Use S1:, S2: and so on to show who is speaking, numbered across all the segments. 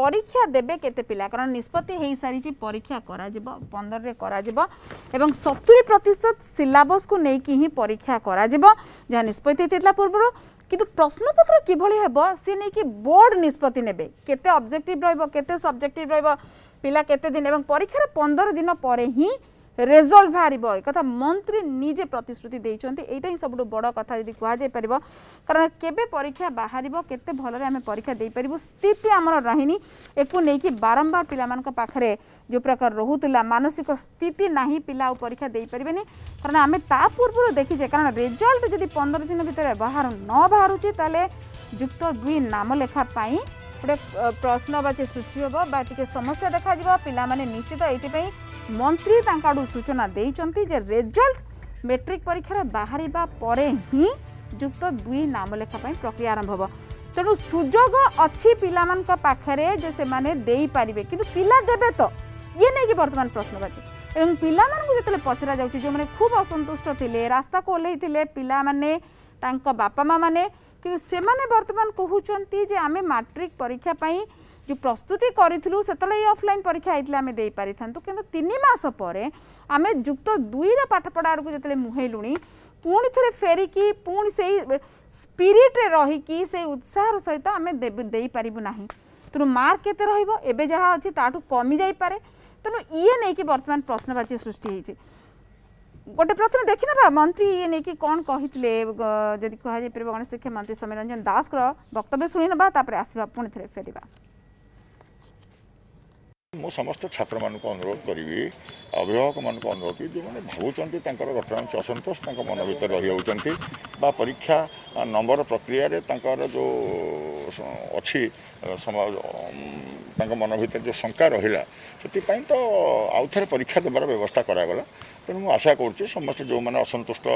S1: পরীক্ষা দেবে কেতে পিলা কারণ নিষ্পতি হয়ে সারিছে পরীক্ষা করা যাব পনেরে করা যাব এবং সতুরি প্রতিশত সিলাবসক নেই হি পরীক্ষা করা যাব যা নিষ্পতি হয়েছিল পূর্বর কিন্তু প্রশ্নপত্র কিভাবে হব সে নেই বোর্ড নিষ্পতি নেবে কেতে অবজেক্টিভ রহব কেতে সবজেক্টিভ রহব পিলা কেতে দিন এবং পরীক্ষার পনেরো দিন পরে হি ରେଜଲ୍ଟ ବାହାରିବ ଏ କଥା ମନ୍ତ୍ରୀ ନିଜେ ପ୍ରତିଶ୍ରୁତି ଦେଇଛନ୍ତି ଏଇଟା ହିଁ ସବୁଠୁ ବଡ଼ କଥା ଯଦି କୁହାଯାଇପାରିବ କାରଣ କେବେ ପରୀକ୍ଷା ବାହାରିବ କେତେ ଭଲରେ ଆମେ ପରୀକ୍ଷା ଦେଇପାରିବୁ ସ୍ଥିତି ଆମର ରହିନି ଏକୁ ନେଇକି ବାରମ୍ବାର ପିଲାମାନଙ୍କ ପାଖରେ ଯେଉଁ ପ୍ରକାର ରହୁଥିଲା ମାନସିକ ସ୍ଥିତି ନାହିଁ ପିଲା ଆଉ ପରୀକ୍ଷା ଦେଇପାରିବେନି କାରଣ ଆମେ ତା ପୂର୍ବରୁ ଦେଖିଛେ କାରଣ ରେଜଲ୍ଟ ଯଦି ପନ୍ଦର ଦିନ ଭିତରେ ବାହାର ନ ବାହାରୁଛି ତାହେଲେ ଯୁକ୍ତ ଦୁଇ ନାମ ଲେଖା ପାଇଁ ଗୋଟେ ପ୍ରଶ୍ନବାଚୀ ସୃଷ୍ଟି ହେବ ବା ଟିକେ ସମସ୍ୟା ଦେଖାଯିବ ପିଲାମାନେ ନିଶ୍ଚିତ ଏଇଥିପାଇଁ ମନ୍ତ୍ରୀ ତାଙ୍କ ଆଡ଼ୁ ସୂଚନା ଦେଇଛନ୍ତି ଯେ ରେଜଲ୍ଟ ମେଟ୍ରିକ୍ ପରୀକ୍ଷାର ବାହାରିବା ପରେ ହିଁ ଯୁକ୍ତ ଦୁଇ ନାମଲେଖା ପାଇଁ ପ୍ରକ୍ରିୟା ଆରମ୍ଭ ହେବ ତେଣୁ ସୁଯୋଗ ଅଛି ପିଲାମାନଙ୍କ ପାଖରେ ଯେ ସେମାନେ ଦେଇପାରିବେ କିନ୍ତୁ ପିଲା ଦେବେ ତ ଇଏ ନେଇକି ବର୍ତ୍ତମାନ ପ୍ରଶ୍ନବାଚୀ ଏବଂ ପିଲାମାନଙ୍କୁ ଯେତେବେଳେ ପଚରା ଯାଉଛି ଯେଉଁମାନେ ଖୁବ୍ ଅସନ୍ତୁଷ୍ଟ ଥିଲେ ରାସ୍ତାକୁ ଓହ୍ଲେଇଥିଲେ ପିଲାମାନେ ତାଙ୍କ ବାପା ମାଆମାନେ କିନ୍ତୁ ସେମାନେ ବର୍ତ୍ତମାନ କହୁଛନ୍ତି ଯେ ଆମେ ମାଟ୍ରିକ୍ ପରୀକ୍ଷା ପାଇଁ जो प्रस्तुति करूँ से अफलाइन परीक्षा होता आम दे पारि था कि पर आम युक्त दुईर पाठपढ़ा आड़ को जिते मुहैलु पुणी थे फेरिकी पुणी से स्पिरीट्रे रहीकि से उत्साह सहित आम पारू ना तेणु मार्क के रे जहाँ अच्छे ताठू कमी जापे तेणु ये नहीं बर्तमान प्रश्नवाची सृष्टि गोटे प्रथम देखी ना मंत्री ये नहीं कौन कही जी कह गणशिक्षा शिक्षा मंत्री समीर रंजन दास वक्तव्य शुणी नापर आसवा पुणे फेरवा
S2: ମୁଁ ସମସ୍ତ ଛାତ୍ରମାନଙ୍କୁ ଅନୁରୋଧ କରିବି ଅଭିଭାବକମାନଙ୍କୁ ଅନୁରୋଧ କରିବି ଯେଉଁମାନେ ଭାବୁଛନ୍ତି ତାଙ୍କର ଘଟଣା ଅସନ୍ତୋଷ ତାଙ୍କ ମନ ଭିତରେ ରହିଯାଉଛନ୍ତି ବା ପରୀକ୍ଷା ନମ୍ବର ପ୍ରକ୍ରିୟାରେ ତାଙ୍କର ଯେଉଁ ଅଛି ତାଙ୍କ ମନ ଭିତରେ ଯେଉଁ ଶଙ୍କା ରହିଲା ସେଥିପାଇଁ ତ ଆଉଥରେ ପରୀକ୍ଷା ଦେବାର ବ୍ୟବସ୍ଥା କରାଗଲା ତେଣୁ ମୁଁ ଆଶା କରୁଛି ସମସ୍ତେ ଯେଉଁମାନେ ଅସନ୍ତୁଷ୍ଟ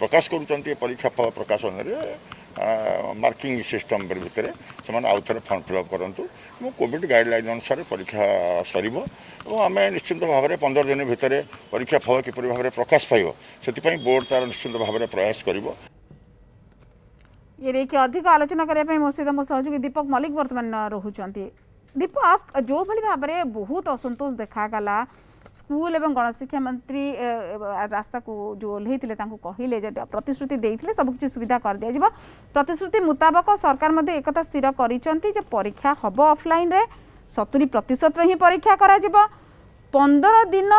S2: ପ୍ରକାଶ କରୁଛନ୍ତି ପରୀକ୍ଷା ଫଳ ପ୍ରକାଶନରେ ମାର୍କିଂ ସିଷ୍ଟମ୍ ଭିତରେ ସେମାନେ ଆଉ ଥରେ ଫର୍ମ ଫିଲ୍ଅପ୍ କରନ୍ତୁ ଏବଂ କୋଭିଡ଼ ଗାଇଡ଼ଲାଇନ୍ ଅନୁସାରେ ପରୀକ୍ଷା ସରିବ ଏବଂ ଆମେ ନିଶ୍ଚିନ୍ତ ଭାବରେ ପନ୍ଦର ଦିନ ଭିତରେ ପରୀକ୍ଷା ଫଳ କିପରି ଭାବରେ ପ୍ରକାଶ ପାଇବ ସେଥିପାଇଁ ବୋର୍ଡ଼ ତା'ର ନିଶ୍ଚିନ୍ତ ଭାବରେ ପ୍ରୟାସ କରିବ
S1: ଏ ନେଇକି ଅଧିକ ଆଲୋଚନା କରିବା ପାଇଁ ମୋ ସହିତ ମୋ ସହଯୋଗୀ ଦୀପକ ମଲ୍ଲିକ ବର୍ତ୍ତମାନ ରହୁଛନ୍ତି ଦୀପକ ଯେଉଁଭଳି ଭାବରେ ବହୁତ ଅସନ୍ତୋଷ ଦେଖାଗଲା ସ୍କୁଲ ଏବଂ ଗଣଶିକ୍ଷା ମନ୍ତ୍ରୀ ରାସ୍ତାକୁ ଯେଉଁ ଓହ୍ଲେଇଥିଲେ ତାଙ୍କୁ କହିଲେ ଯେ ପ୍ରତିଶ୍ରୁତି ଦେଇଥିଲେ ସବୁକିଛି ସୁବିଧା କରିଦିଆଯିବ ପ୍ରତିଶ୍ରୁତି ମୁତାବକ ସରକାର ମଧ୍ୟ ଏକଥା ସ୍ଥିର କରିଛନ୍ତି ଯେ ପରୀକ୍ଷା ହେବ ଅଫ୍ଲାଇନ୍ରେ ସତୁରି ପ୍ରତିଶତରେ ହିଁ ପରୀକ୍ଷା କରାଯିବ ପନ୍ଦର ଦିନ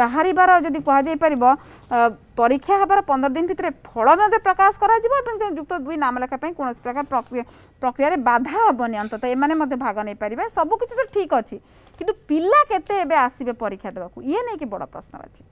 S1: ବାହାରିବାର ଯଦି କୁହାଯାଇପାରିବ ପରୀକ୍ଷା ହେବାର ପନ୍ଦର ଦିନ ଭିତରେ ଫଳ ମଧ୍ୟ ପ୍ରକାଶ କରାଯିବ ଏବଂ ଯୁକ୍ତ ଦୁଇ ନାମ ଲେଖା ପାଇଁ କୌଣସି ପ୍ରକାର ପ୍ରକ୍ରିୟାରେ ବାଧା ହେବନି ଅନ୍ତତଃ ଏମାନେ ମଧ୍ୟ ଭାଗ ନେଇପାରିବେ ସବୁକିଛି ତ ଠିକ୍ ଅଛି কিন্তু পিলা কেতে এবে আসবে পরীক্ষা দেওয়া ইয়ে নাকি বড় প্রশ্নবাচী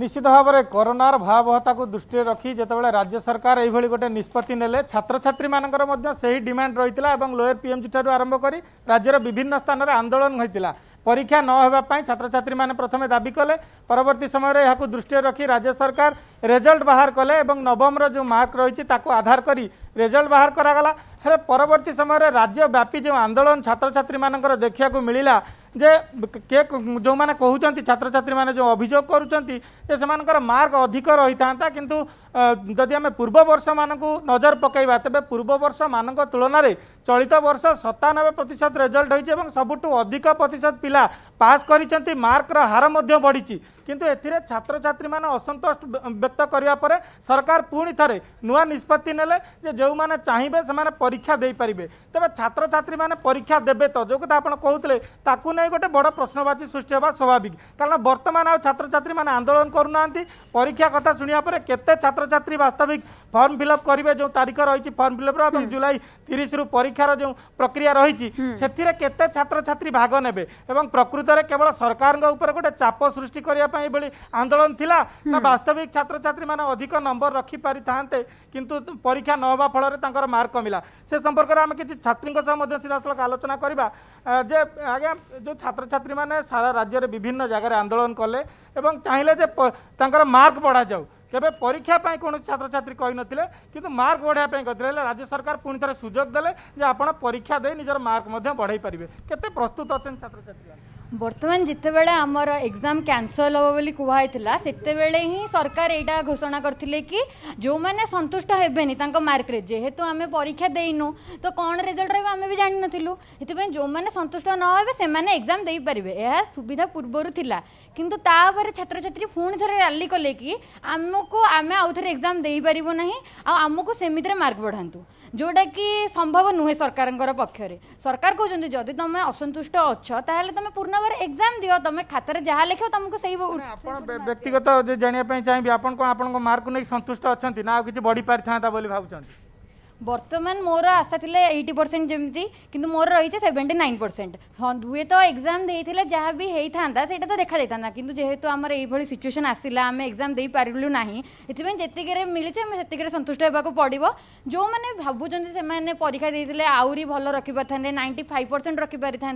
S2: নিশ্চিত ভাবে করোনার ভয়াবহতাকে দৃষ্টি রাখি যেতবে রাজ্য সরকার এইভাবে গোটে নিষ্পতি নেলে ছাত্রছাত্রী মানকর সেই ডিমান্ড রয়েছে এবং লোয়র পিএমজি ঠার আরম্ভ করে রাজ্যের বিভিন্ন স্থানের আন্দোলন হয়েছিল ପରୀକ୍ଷା ନ ହେବା ପାଇଁ ଛାତ୍ରଛାତ୍ରୀମାନେ ପ୍ରଥମେ ଦାବି କଲେ ପରବର୍ତ୍ତୀ ସମୟରେ ଏହାକୁ ଦୃଷ୍ଟିରେ ରଖି ରାଜ୍ୟ ସରକାର ରେଜଲ୍ଟ ବାହାର କଲେ ଏବଂ ନବମର ଯେଉଁ ମାର୍କ ରହିଛି ତାକୁ ଆଧାର କରି ରେଜଲ୍ଟ ବାହାର କରାଗଲା ହେଲେ ପରବର୍ତ୍ତୀ ସମୟରେ ରାଜ୍ୟବ୍ୟାପୀ ଯେଉଁ ଆନ୍ଦୋଳନ ଛାତ୍ରଛାତ୍ରୀମାନଙ୍କର ଦେଖିବାକୁ ମିଳିଲା ଯେ କିଏ ଯେଉଁମାନେ କହୁଛନ୍ତି ଛାତ୍ରଛାତ୍ରୀମାନେ ଯେଉଁ ଅଭିଯୋଗ କରୁଛନ୍ତି ଯେ ସେମାନଙ୍କର ମାର୍କ ଅଧିକ ରହିଥାନ୍ତା କିନ୍ତୁ ଯଦି ଆମେ ପୂର୍ବ ବର୍ଷମାନଙ୍କୁ ନଜର ପକାଇବା ତେବେ ପୂର୍ବ ବର୍ଷମାନଙ୍କ ତୁଳନାରେ চলিত বর্ষ সতানবে প্রতিশত রেজল্ট হয়েছে এবং সবুঠু অধিক প্রতিশত পিলা পাস করেছেন মার্কর হার মধ্যে বড়িছে কিন্তু এতে ছাত্রছাত্রী মানে অসন্তোষ ব্যক্ত করা পরে সরকার পুঁ থে নূয়া নিষ্পতি নেলে যে যে চাইবে সে পরীক্ষা দিয়ে পারে তবে ছাত্রছাত্রী মানে পরীক্ষা দেবে তো যে কথা আপনার কুলে তাকে নিয়ে গোটে বড় প্রশ্নবাচী সৃষ্টি হওয়া স্বাভাবিক কারণ বর্তমান আত্রছাত্রী মানে আন্দোলন করু না পরীক্ষা কথা শুনে পরে কেতে ছাত্রছাত্রী বাস্তবিক ফর্ম ফিল আপ করবে যে তারিখ রয়েছে ফর্ম ফিল আপ জুলাই তিরিশ রু পরীক্ষা পরীক্ষার যে প্রক্রিয়া রয়েছে সেতিরে কেতে ছাত্রছাত্রী ভাগ নেবে এবং প্রকৃতরে কেবল সরকারঙ্ উপরে গোটে চাপ সৃষ্টি করা এভাবে আন্দোলন লা না বাস্তবিক ছাত্রছাত্রী মানে অধিক নম্বর রখিপারি থাকে কিন্তু পরীক্ষা নহবা ফলরে তাঁর মার্ক কমিলা সে সম্পর্কে আমি কিছু ছাত্রী সিধাসলখ আলোচনা করা যে আজ্ঞা যে ছাত্রছাত্রী মানে সারা রাজ্যের বিভিন্ন জায়গায় আন্দোলন কলে এবং চাইলে যে তাঁর মার্ক বড়া যাও କେବେ ପରୀକ୍ଷା ପାଇଁ କୌଣସି ଛାତ୍ରଛାତ୍ରୀ କହିନଥିଲେ କିନ୍ତୁ ମାର୍କ ବଢ଼ାଇବା ପାଇଁ କହିଥିଲେ ହେଲେ ରାଜ୍ୟ ସରକାର ପୁଣି ଥରେ ସୁଯୋଗ ଦେଲେ ଯେ ଆପଣ ପରୀକ୍ଷା ଦେଇ ନିଜର ମାର୍କ ମଧ୍ୟ ବଢ଼ାଇ ପାରିବେ କେତେ ପ୍ରସ୍ତୁତ ଅଛନ୍ତି ଛାତ୍ରଛାତ୍ରୀ
S3: ବର୍ତ୍ତମାନ ଯେତେବେଳେ ଆମର ଏକ୍ଜାମ୍ କ୍ୟାନସଲ୍ ହେବ ବୋଲି କୁହାହେଇଥିଲା ସେତେବେଳେ ହିଁ ସରକାର ଏଇଟା ଘୋଷଣା କରିଥିଲେ କି ଯେଉଁମାନେ ସନ୍ତୁଷ୍ଟ ହେବେନି ତାଙ୍କ ମାର୍କରେ ଯେହେତୁ ଆମେ ପରୀକ୍ଷା ଦେଇନୁ ତ କ'ଣ ରେଜଲ୍ଟ ରହିବ ଆମେ ବି ଜାଣିନଥିଲୁ ସେଥିପାଇଁ ଯେଉଁମାନେ ସନ୍ତୁଷ୍ଟ ନ ହେବେ ସେମାନେ ଏକ୍ଜାମ୍ ଦେଇପାରିବେ ଏହା ସୁବିଧା ପୂର୍ବରୁ ଥିଲା କିନ୍ତୁ ତାପରେ ଛାତ୍ରଛାତ୍ରୀ ପୁଣି ଥରେ ରାଲି କଲେ କି ଆମକୁ ଆମେ ଆଉ ଥରେ ଏକ୍ଜାମ୍ ଦେଇପାରିବୁ ନାହିଁ ଆଉ ଆମକୁ ସେମିତିରେ ମାର୍କ ବଢ଼ାନ୍ତୁ ଯେଉଁଟାକି ସମ୍ଭବ ନୁହେଁ ସରକାରଙ୍କର ପକ୍ଷରେ ସରକାର କହୁଛନ୍ତି ଯଦି ତମେ ଅସନ୍ତୁଷ୍ଟ ଅଛ ତାହେଲେ ତମେ ପୂର୍ଣ୍ଣବାର ଏକ୍ଜାମ ଦିଅ ତମେ ଖାତାରେ ଯାହା ଲେଖିବ ତମକୁ ସେଇ ଆପଣ
S2: ବ୍ୟକ୍ତିଗତ ଜାଣିବା ପାଇଁ ଚାହିଁବି ଆପଣ କ'ଣ ଆପଣଙ୍କ ମାର୍କକୁ ନେଇ ସନ୍ତୁଷ୍ଟ ଅଛନ୍ତି ନା ଆଉ କିଛି ବଢ଼ି ପାରିଥାନ୍ତା ବୋଲି ଭାବୁଛନ୍ତି
S3: बर्तमान मोर आशा थी एट्टी परसेंट जमती कि मोर रही है सेवेन्टी नाइन परसेंट हाँ हुए तो एक्जाम देते जहाँ भी होता से तो देखा देता कि जेहेतु आम यही सिचुएसन आसा आम एक्जाम दे पारू ना इसको मिले से सन्तुष्ट होगा पड़ो जो मैंने भावुंतने परीक्षा देते आहरी भल रखिपारी था नाइंटी फाइव परसेंट रखिपारी था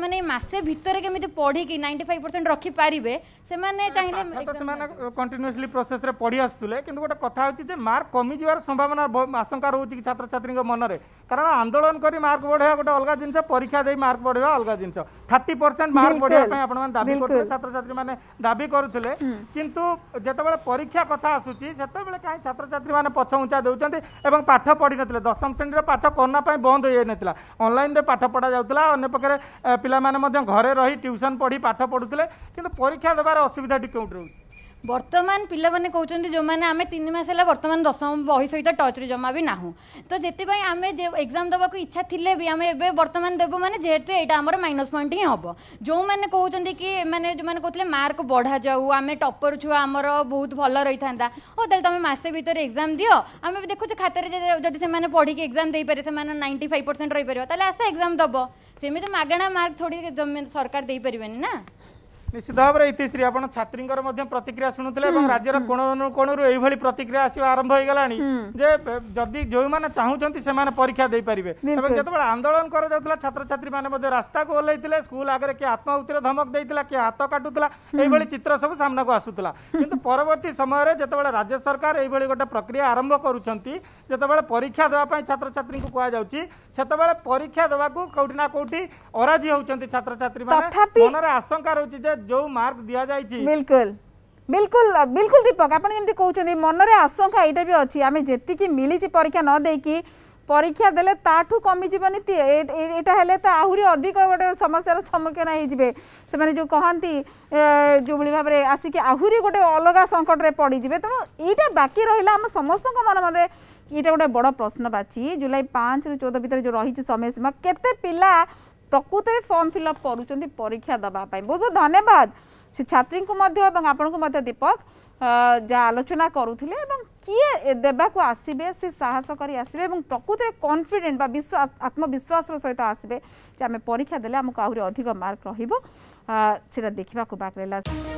S3: आने मसे भितर के पढ़ की नाइंटी फाइव परसेंट रखिपारे से चाहिए
S2: कंटिन्यूसली प्रोसेस पढ़ी आसते कि गोटे कथ मार्क कमी जबार संभावना आशंका ହେଉଛି କି ଛାତ୍ରଛାତ୍ରୀଙ୍କ ମନରେ କାରଣ ଆନ୍ଦୋଳନ କରି ମାର୍କ ବଢ଼େଇବା ଗୋଟେ ଅଲଗା ଜିନିଷ ପରୀକ୍ଷା ଦେଇ ମାର୍କ ବଢ଼େଇବା ଅଲଗା ଜିନିଷ ଥାର୍ଟି ପରସେଣ୍ଟ ମାର୍କ ବଢ଼େଇବା ପାଇଁ ଆପଣମାନେ ଦାବି କରୁଥିଲେ ଛାତ୍ରଛାତ୍ରୀମାନେ ଦାବି କରୁଥିଲେ କିନ୍ତୁ ଯେତେବେଳେ ପରୀକ୍ଷା କଥା ଆସୁଛି ସେତେବେଳେ କାହିଁ ଛାତ୍ରଛାତ୍ରୀମାନେ ପଛ ଦେଉଛନ୍ତି ଏବଂ ପାଠ ପଢ଼ିନଥିଲେ ଦଶମ ଶ୍ରେଣୀର ପାଠ କରୋନା ପାଇଁ ବନ୍ଦ ହୋଇଯାଇନଥିଲା ଅନଲାଇନ୍ରେ ପାଠ ପଢ଼ା ଯାଉଥିଲା ଅନ୍ୟ ପକ୍ଷରେ ପିଲାମାନେ ମଧ୍ୟ ଘରେ ରହି ଟ୍ୟୁସନ୍ ପଢ଼ି ପାଠ ପଢ଼ୁଥିଲେ କିନ୍ତୁ ପରୀକ୍ଷା ଦେବାର ଅସୁବିଧାଟି କେଉଁଠି ରହୁଛି
S3: বর্তমান পিলামানে কৌছেন যে আমি তিন মাস হল বর্তমান দশম বহি সহিত টচরে জমা বি না তো যেপা আমি যে এক্সাম দেওয়া ইচ্ছা থিলে বি আমি এবে বর্তমান দেবু মানে যেহেতু এইটা আমার মাইনস পয়েন্ট হি হব যে কৌছেন কি মানে যে কৌলে মার্ক বড়া যাও আমি টপর ছুয়া আমার বহুত ভাল রই থাকে ও তাহলে তুমি মাসে ভিতরে এক্সাম দিও আমি দেখুছে খাতার যদি সে পড়ি এক্সাম দিয়েপারে সে নাইনটি ফাইভ পরসেন্ট রইপার তাহলে আসা এক্সাম দেব সেমি মাগণা মার্ক থোড়ি সরকার দিয়ে পারবেনি না
S2: ନିଶ୍ଚିତ ଭାବରେ ଇତିଶ୍ରୀ ଆପଣ ଛାତ୍ରୀଙ୍କର ମଧ୍ୟ ପ୍ରତିକ୍ରିୟା ଶୁଣୁଥିଲେ ଏବଂ ରାଜ୍ୟର କୋଣ କୋଣରୁ ଏଇଭଳି ପ୍ରତିକ୍ରିୟା ଆସିବା ଆରମ୍ଭ ହେଇଗଲାଣି ଯେ ଯଦି ଯେଉଁମାନେ ଚାହୁଁଛନ୍ତି ସେମାନେ ପରୀକ୍ଷା ଦେଇପାରିବେ ଏବଂ ଯେତେବେଳେ ଆନ୍ଦୋଳନ କରାଯାଉଥିଲା ଛାତ୍ରଛାତ୍ରୀମାନେ ମଧ୍ୟ ରାସ୍ତାକୁ ଓହ୍ଲାଇଥିଲେ ସ୍କୁଲ ଆଗରେ କିଏ ଆତ୍ମାହୁତିର ଧମକ ଦେଇଥିଲା କିଏ ହାତ କାଟୁଥିଲା ଏଇଭଳି ଚିତ୍ର ସବୁ ସାମ୍ନାକୁ ଆସୁଥିଲା କିନ୍ତୁ ପରବର୍ତ୍ତୀ ସମୟରେ ଯେତେବେଳେ ରାଜ୍ୟ ସରକାର ଏଇଭଳି ଗୋଟେ ପ୍ରକ୍ରିୟା ଆରମ୍ଭ କରୁଛନ୍ତି ଯେତେବେଳେ ପରୀକ୍ଷା ଦେବା ପାଇଁ ଛାତ୍ରଛାତ୍ରୀଙ୍କୁ କୁହାଯାଉଛି ସେତେବେଳେ ପରୀକ୍ଷା ଦେବାକୁ କେଉଁଠି ନା କେଉଁଠି ଅରାଜି ହେଉଛନ୍ତି ଛାତ୍ରଛାତ୍ରୀମାନେ ମନରେ ଆଶଙ୍କା ରହୁଛି ଯେ जो मार्क दिया जाई छी बिल्कुल
S1: बिल्कुल बिल्कुल दीपक आपण जेमति कहउछन्ती मनरे आशंका एटा भी अछि आमे जेति की मिली छी परीक्षा न दे की পরীক্ষা দেলে তাঠু কমিযিবনি এটা হলে তো আহরি অধিক গোটে সমস্যার সম্মুখীন হয়েযে সে যে কহতি যেভাবে ভাবে আসিকি আহরি গোটে অলগা সংকটরে পড়িযে তেমন এইটা বাকি রহলা আমার সমস্ত মনে মনে এইটা গোটে বড় প্রশ্ন বাছি জুলাই পাঁচ রু চৌদ ভিতরে যে রয়েছে সময় সীমা কেতে পিলা ପ୍ରକୃତରେ ଫର୍ମ ଫିଲ୍ଅପ୍ କରୁଛନ୍ତି ପରୀକ୍ଷା ଦେବା ପାଇଁ ବହୁତ ବହୁତ ଧନ୍ୟବାଦ ସେ ଛାତ୍ରୀଙ୍କୁ ମଧ୍ୟ ଏବଂ ଆପଣଙ୍କୁ ମଧ୍ୟ ଦୀପକ ଯାହା ଆଲୋଚନା କରୁଥିଲେ ଏବଂ କିଏ ଦେବାକୁ ଆସିବେ ସେ ସାହସ କରି ଆସିବେ ଏବଂ ପ୍ରକୃତରେ କନଫିଡେଣ୍ଟ ବା ବିଶ୍ୱାସ ଆତ୍ମବିଶ୍ୱାସର ସହିତ ଆସିବେ ଯେ ଆମେ ପରୀକ୍ଷା ଦେଲେ ଆମକୁ ଆହୁରି ଅଧିକ ମାର୍କ ରହିବ ସେଟା ଦେଖିବାକୁ ବାକି ରହିଲା